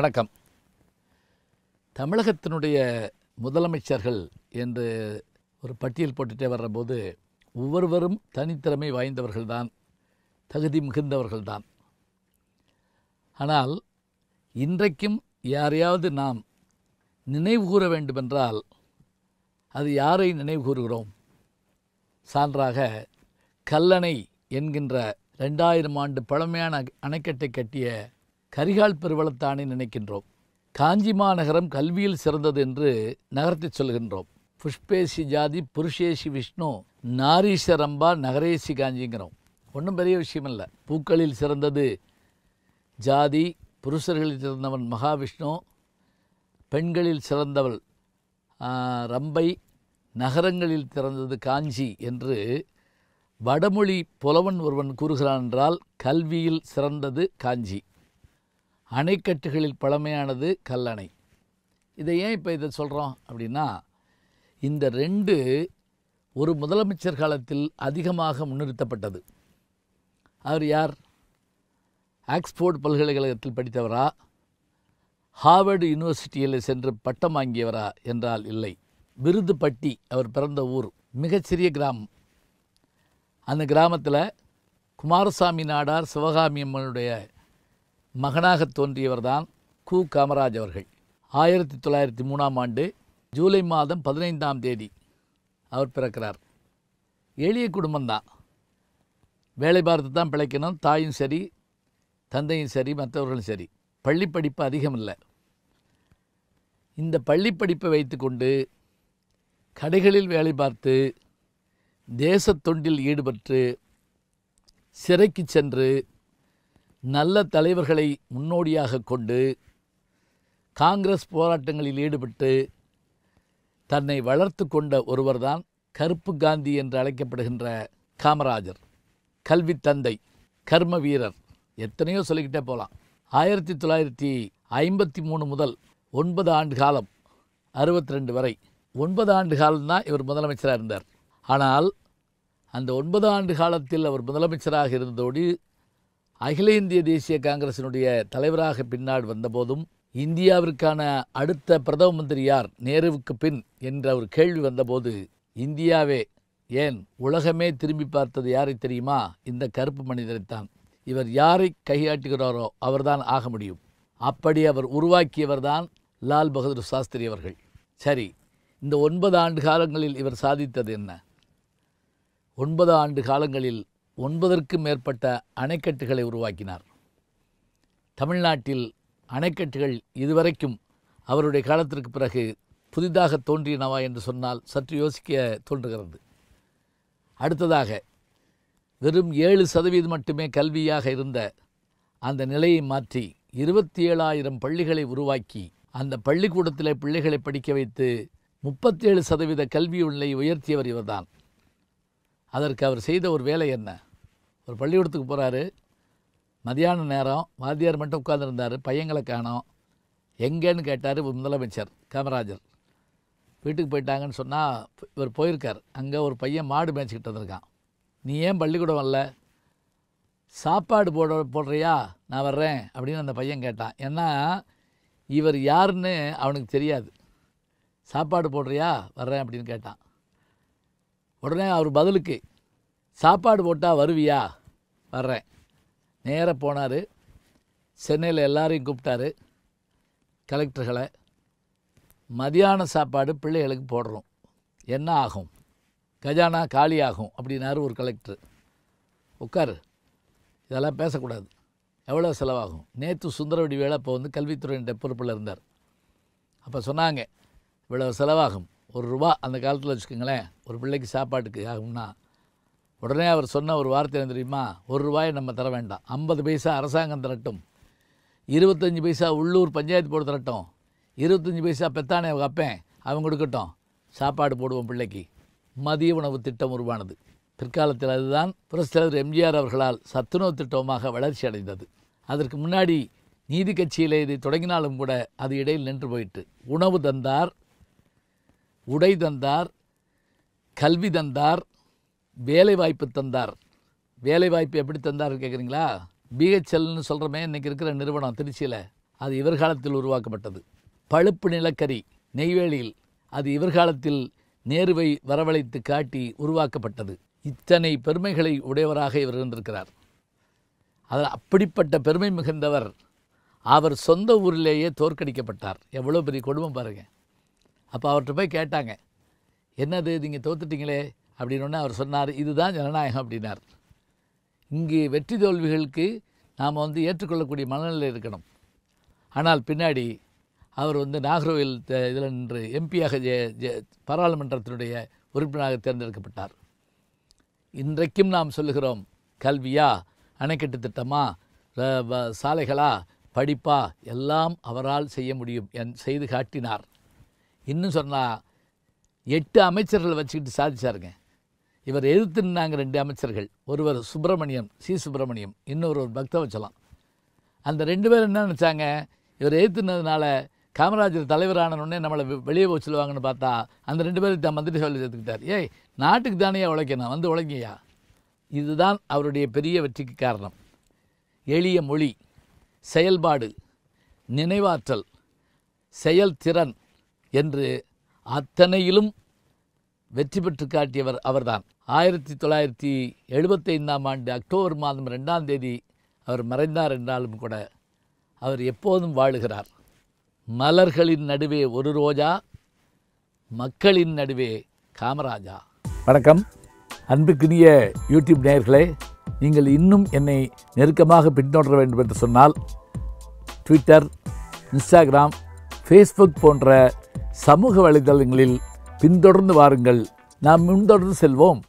வணக்கம் தமிழகத்தினுடைய முதலமைச்சர்கள் என்று ஒரு பட்டியல் போட்டுகிட்டே வர்றபோது ஒவ்வொருவரும் தனித்திறமை வாய்ந்தவர்கள்தான் தகுதி மிகுந்தவர்கள்தான் ஆனால் இன்றைக்கும் யாரையாவது நாம் நினைவு கூற வேண்டுமென்றால் அது யாரை நினைவு கூறுகிறோம் சான்றாக கல்லணை என்கின்ற ரெண்டாயிரம் ஆண்டு பழமையான அணைக்கட்டை கட்டிய கரிகால் பெருவளத்தானே நினைக்கின்றோம் காஞ்சி மாநகரம் கல்வியில் சிறந்தது என்று நகரத்தை சொல்கின்றோம் புஷ்பேசி ஜாதி புருஷேசி விஷ்ணு நாரீசரம்பா நகரேசி காஞ்சிங்கிறோம் ஒன்றும் பெரிய விஷயம் இல்லை பூக்களில் சிறந்தது ஜாதி புருஷர்களில் சிறந்தவன் மகாவிஷ்ணு பெண்களில் சிறந்தவள் ரம்பை நகரங்களில் திறந்தது காஞ்சி என்று வடமொழி புலவன் ஒருவன் கூறுகிறான் என்றால் கல்வியில் சிறந்தது காஞ்சி அணைக்கட்டுகளில் பழமையானது கல்லணை இதை ஏன் இப்போ இதை சொல்கிறோம் அப்படின்னா இந்த ரெண்டு ஒரு முதலமைச்சர் காலத்தில் அதிகமாக முன்னிறுத்தப்பட்டது அவர் யார் ஆக்ஸ்போர்ட் பல்கலைக்கழகத்தில் படித்தவரா ஹார்வர்டு யூனிவர்சிட்டியில் சென்று பட்டம் வாங்கியவரா என்றால் இல்லை விருதுப்பட்டி அவர் பிறந்த ஊர் மிகச்சிறிய கிராமம் அந்த கிராமத்தில் குமாரசாமி நாடார் சிவகாமி அம்மனுடைய மகனாக தோன்றியவர்தான் கு காமராஜ் அவர்கள் ஆயிரத்தி தொள்ளாயிரத்தி மூணாம் ஆண்டு ஜூலை மாதம் பதினைந்தாம் தேதி அவர் பிறக்கிறார் எளிய குடும்பம்தான் வேலை பார்த்து தான் பிழைக்கணும் தாயும் சரி தந்தையும் சரி மற்றவர்களும் சரி பள்ளி படிப்பு அதிகம் இல்லை இந்த பள்ளி படிப்பை வைத்துக்கொண்டு கடைகளில் வேலை பார்த்து தொண்டில் ஈடுபட்டு சிறைக்கு சென்று நல்ல தலைவர்களை முன்னோடியாக கொண்டு காங்கிரஸ் போராட்டங்களில் ஈடுபட்டு தன்னை வளர்த்து கொண்ட ஒருவர்தான் கருப்பு காந்தி என்று அழைக்கப்படுகின்ற காமராஜர் கல்வி தந்தை கர்ம வீரர் எத்தனையோ சொல்லிக்கிட்டே போகலாம் ஆயிரத்தி தொள்ளாயிரத்தி ஐம்பத்தி மூணு முதல் ஒன்பது ஆண்டு காலம் அறுபத்தி ரெண்டு வரை ஒன்பது ஆண்டு காலம்தான் இவர் முதலமைச்சராக இருந்தார் ஆனால் அந்த ஒன்பது ஆண்டு காலத்தில் அவர் முதலமைச்சராக இருந்ததோடு அகில இந்திய தேசிய காங்கிரசினுடைய தலைவராக பின்னாடு வந்தபோதும் இந்தியாவிற்கான அடுத்த பிரதம மந்திரி யார் நேருவுக்கு பின் என்ற ஒரு கேள்வி வந்தபோது இந்தியாவே ஏன் உலகமே திரும்பி பார்த்தது யாரை தெரியுமா இந்த கருப்பு மனிதரைத்தான் இவர் யாரை கையாட்டுகிறாரோ அவர்தான் ஆக முடியும் அப்படி அவர் உருவாக்கியவர் தான் லால் பகதூர் சாஸ்திரி அவர்கள் சரி இந்த ஒன்பது ஆண்டு காலங்களில் இவர் சாதித்தது என்ன ஒன்பது ஆண்டு காலங்களில் ஒன்பதற்கும் மேற்பட்ட அணைக்கட்டுகளை உருவாக்கினார் தமிழ்நாட்டில் அணைக்கட்டுகள் இதுவரைக்கும் அவருடைய காலத்திற்கு பிறகு புதிதாக தோன்றினவா என்று சொன்னால் சற்று யோசிக்க தோன்றுகிறது அடுத்ததாக வெறும் ஏழு சதவீதம் மட்டுமே கல்வியாக இருந்த அந்த நிலையை மாற்றி இருபத்தி ஏழாயிரம் பள்ளிகளை உருவாக்கி அந்த பள்ளிக்கூடத்தில் பிள்ளைகளை படிக்க வைத்து முப்பத்தேழு சதவீத கல்வி நிலையை உயர்த்தியவர் இவர்தான் அதற்கு அவர் செய்த ஒரு வேலை என்ன ஒரு பள்ளிக்கூடத்துக்கு போகிறாரு மதியான நேரம் வாத்தியார் மட்டும் உட்காந்துருந்தார் பையங்களை காணோம் எங்கேன்னு கேட்டார் முதலமைச்சர் காமராஜர் வீட்டுக்கு போயிட்டாங்கன்னு சொன்னால் இவர் போயிருக்கார் அங்கே ஒரு பையன் மாடு மேய்ச்சிக்கிட்டு வந்திருக்கான் நீ ஏன் பள்ளிக்கூடம் வரல சாப்பாடு போட போடுறியா நான் வர்றேன் அப்படின்னு அந்த பையன் கேட்டான் ஏன்னா இவர் யாருன்னு அவனுக்கு தெரியாது சாப்பாடு போடுறியா வர்றேன் அப்படின்னு கேட்டான் உடனே அவர் பதிலுக்கு சாப்பாடு போட்டால் வருவியா வர்றேன் நேராக போனார் சென்னையில் எல்லாரையும் கூப்பிட்டாரு கலெக்டர்களை மதியான சாப்பாடு பிள்ளைகளுக்கு போடுறோம் என்ன ஆகும் கஜானா காலி ஆகும் அப்படின்னாரு ஒரு கலெக்டர் உட்காரு இதெல்லாம் பேசக்கூடாது எவ்வளோ செலவாகும் நேற்று சுந்தரவடி வேலை அப்போ வந்து கல்வித்துறையின் பொறுப்பில் இருந்தார் அப்போ சொன்னாங்க இவ்வளோ செலவாகும் ஒரு ரூபா அந்த காலத்தில் வச்சுக்கோங்களேன் ஒரு பிள்ளைக்கு சாப்பாட்டுக்கு ஆகும்னா உடனே அவர் சொன்ன ஒரு வார்த்தை என்ன தெரியுமா ஒரு ரூபாயை நம்ம தர வேண்டாம் ஐம்பது பைசா அரசாங்கம் தரட்டும் இருபத்தஞ்சி பைசா உள்ளூர் பஞ்சாயத்து போட்டு தரட்டும் இருபத்தஞ்சி பைசா பெத்தானே அப்பேன் அவங்க கொடுக்கட்டும் சாப்பாடு போடுவோம் பிள்ளைக்கு மதிய உணவு திட்டம் உருவானது பிற்காலத்தில் அதுதான் புரட்சித்தலைவர் எம்ஜிஆர் அவர்களால் சத்துணவு திட்டமாக வளர்ச்சி அடைந்தது அதற்கு முன்னாடி நீதி கட்சியில் இதை தொடங்கினாலும் கூட அது இடையில் நின்று போயிட்டு உணவு தந்தார் உடை தந்தார் கல்வி தந்தார் வேலைவாய்ப்பு தந்தார் வேலைவாய்ப்பு எப்படி தந்தார் கேட்குறீங்களா பிஹெச்எல்னு சொல்கிறமே இன்றைக்கி இருக்கிற நிறுவனம் திருச்சியில் அது இவர்காலத்தில் உருவாக்கப்பட்டது பழுப்பு நிலக்கரி நெய்வேலியில் அது இவர்காலத்தில் நேர்வை நேருவை வரவழைத்து காட்டி உருவாக்கப்பட்டது இத்தனை பெருமைகளை உடையவராக இவர் இருந்திருக்கிறார் அதில் அப்படிப்பட்ட பெருமை மிகுந்தவர் அவர் சொந்த ஊரிலேயே தோற்கடிக்கப்பட்டார் எவ்வளோ பெரிய குடும்பம் பாருங்கள் அப்போ அவர்கிட்ட போய் கேட்டாங்க என்னது நீங்கள் தோத்துட்டிங்களே அப்படின்னொன்னே அவர் சொன்னார் இதுதான் ஜனநாயகம் அப்படின்னார் இங்கே வெற்றி தோல்விகளுக்கு நாம் வந்து ஏற்றுக்கொள்ளக்கூடிய மனநிலை இருக்கணும் ஆனால் பின்னாடி அவர் வந்து நாகர்கோவில் இதில் நின்று எம்பியாக ஜெ ஜெ பாராளுமன்றத்தினுடைய உறுப்பினராக தேர்ந்தெடுக்கப்பட்டார் இன்றைக்கும் நாம் சொல்லுகிறோம் கல்வியா அணைக்கட்டு திட்டமா சாலைகளா படிப்பா எல்லாம் அவரால் செய்ய முடியும் என் செய்து காட்டினார் இன்னும் சொன்னால் எட்டு அமைச்சர்களை வச்சுக்கிட்டு சாதிச்சாருங்க இவர் எதிர்த்துனாங்க ரெண்டு அமைச்சர்கள் ஒருவர் சுப்பிரமணியம் சி சுப்பிரமணியம் இன்னொருவர் வச்சலாம் அந்த ரெண்டு பேரும் என்ன நினச்சாங்க இவர் எதிர்த்துனதுனால காமராஜர் தலைவரானோடனே நம்மளை வெளியே போய் சொல்லுவாங்கன்னு பார்த்தா அந்த ரெண்டு பேரும் தான் மந்திரி சொல்லி சேர்த்துக்கிட்டார் ஏய் நாட்டுக்கு தானேயா உழைக்கணும் வந்து உழைக்கியா இதுதான் அவருடைய பெரிய வெற்றிக்கு காரணம் எளிய மொழி செயல்பாடு நினைவாற்றல் செயல்திறன் என்று அத்தனையிலும் வெற்றி பெற்று காட்டியவர் அவர்தான் ஆயிரத்தி தொள்ளாயிரத்தி எழுபத்தைந்தாம் ஆண்டு அக்டோபர் மாதம் ரெண்டாம் தேதி அவர் மறைந்தார் என்றாலும் கூட அவர் எப்போதும் வாழுகிறார் மலர்களின் நடுவே ஒரு ரோஜா மக்களின் நடுவே காமராஜா வணக்கம் அன்புக்குரிய யூடியூப் நேயர்களே நீங்கள் இன்னும் என்னை நெருக்கமாக பின்தொடர வேண்டும் என்று சொன்னால் ட்விட்டர் இன்ஸ்டாகிராம் ஃபேஸ்புக் போன்ற சமூக வலைதளங்களில் பின்தொடர்ந்து வாருங்கள் நாம் முன்தொடர்ந்து செல்வோம்